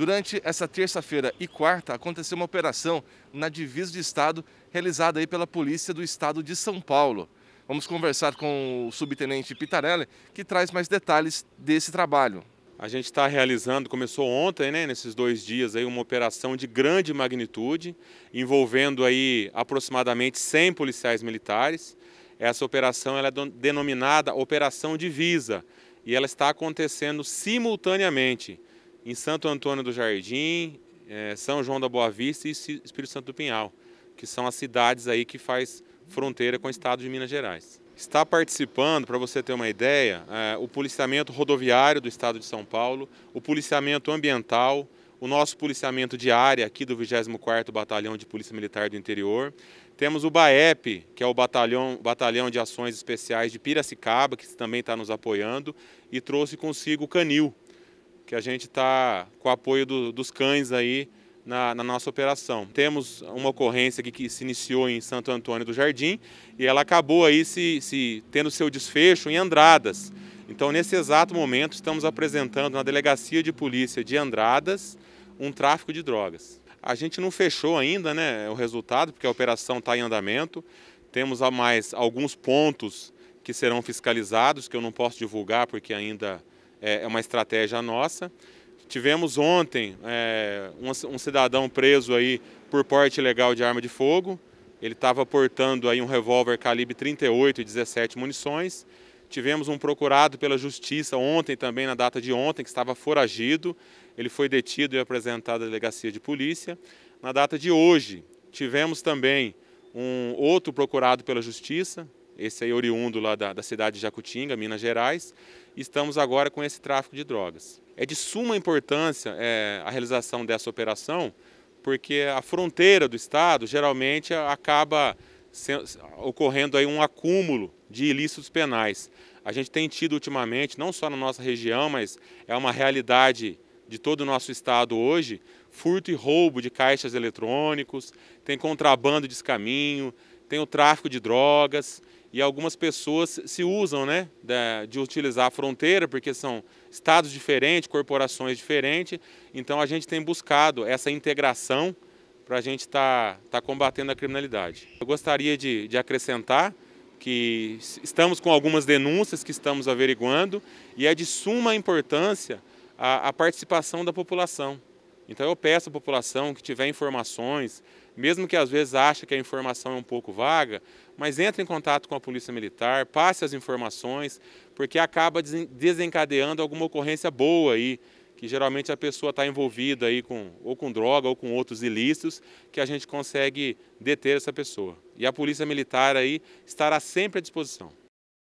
Durante essa terça-feira e quarta, aconteceu uma operação na divisa de estado realizada aí pela Polícia do Estado de São Paulo. Vamos conversar com o subtenente Pitarelli, que traz mais detalhes desse trabalho. A gente está realizando, começou ontem, né, nesses dois dias, aí, uma operação de grande magnitude, envolvendo aí aproximadamente 100 policiais militares. Essa operação ela é denominada Operação Divisa e ela está acontecendo simultaneamente em Santo Antônio do Jardim, é, São João da Boa Vista e Espírito Santo do Pinhal, que são as cidades aí que faz fronteira com o estado de Minas Gerais. Está participando, para você ter uma ideia, é, o policiamento rodoviário do estado de São Paulo, o policiamento ambiental, o nosso policiamento de área aqui do 24º Batalhão de Polícia Militar do Interior. Temos o BAEP, que é o Batalhão, Batalhão de Ações Especiais de Piracicaba, que também está nos apoiando, e trouxe consigo o Canil, que a gente está com o apoio do, dos cães aí na, na, nossa operação. Temos uma ocorrência que se iniciou em Santo Antônio do Jardim e ela acabou aí se, se tendo seu desfecho em Andradas. Então, nesse exato momento, estamos apresentando na Delegacia de Polícia de Andradas um tráfico de drogas. A gente não fechou ainda né, o resultado, porque a operação está em andamento. Temos a mais alguns pontos que serão fiscalizados, que eu não posso divulgar porque ainda é, é uma estratégia nossa. Tivemos ontem é, um, um, cidadão preso aí por porte ilegal de arma de fogo. Ele estava portando aí um revólver calibre 38 e 17 munições. Tivemos um procurado pela justiça ontem também, na data de ontem, que estava foragido. Ele foi detido e apresentado à delegacia de polícia. Na data de hoje, tivemos também um outro procurado pela justiça, esse aí é oriundo lá da, da cidade de Jacutinga, Minas Gerais. Estamos agora com esse tráfico de drogas. É de suma importância é, a realização dessa operação, porque a fronteira do estado geralmente acaba ocorrendo aí um acúmulo de ilícitos penais. A gente tem tido ultimamente, não só na nossa região, mas é uma realidade de todo o nosso estado hoje, furto e roubo de caixas eletrônicos, tem contrabando de escaminho, tem o tráfico de drogas e algumas pessoas se usam né, de utilizar a fronteira, porque são estados diferentes, corporações diferentes. Então a gente tem buscado essa integração para a gente estar tá, tá combatendo a criminalidade. Eu gostaria de, de acrescentar que estamos com algumas denúncias que estamos averiguando e é de suma importância a, a participação da população. Então eu peço à população que tiver informações, mesmo que às vezes ache que a informação é um pouco vaga, mas entre em contato com a Polícia Militar, passe as informações, porque acaba desencadeando alguma ocorrência boa aí, que geralmente a pessoa está envolvida aí com, ou com droga ou com outros ilícitos, que a gente consegue deter essa pessoa. E a Polícia Militar aí estará sempre à disposição.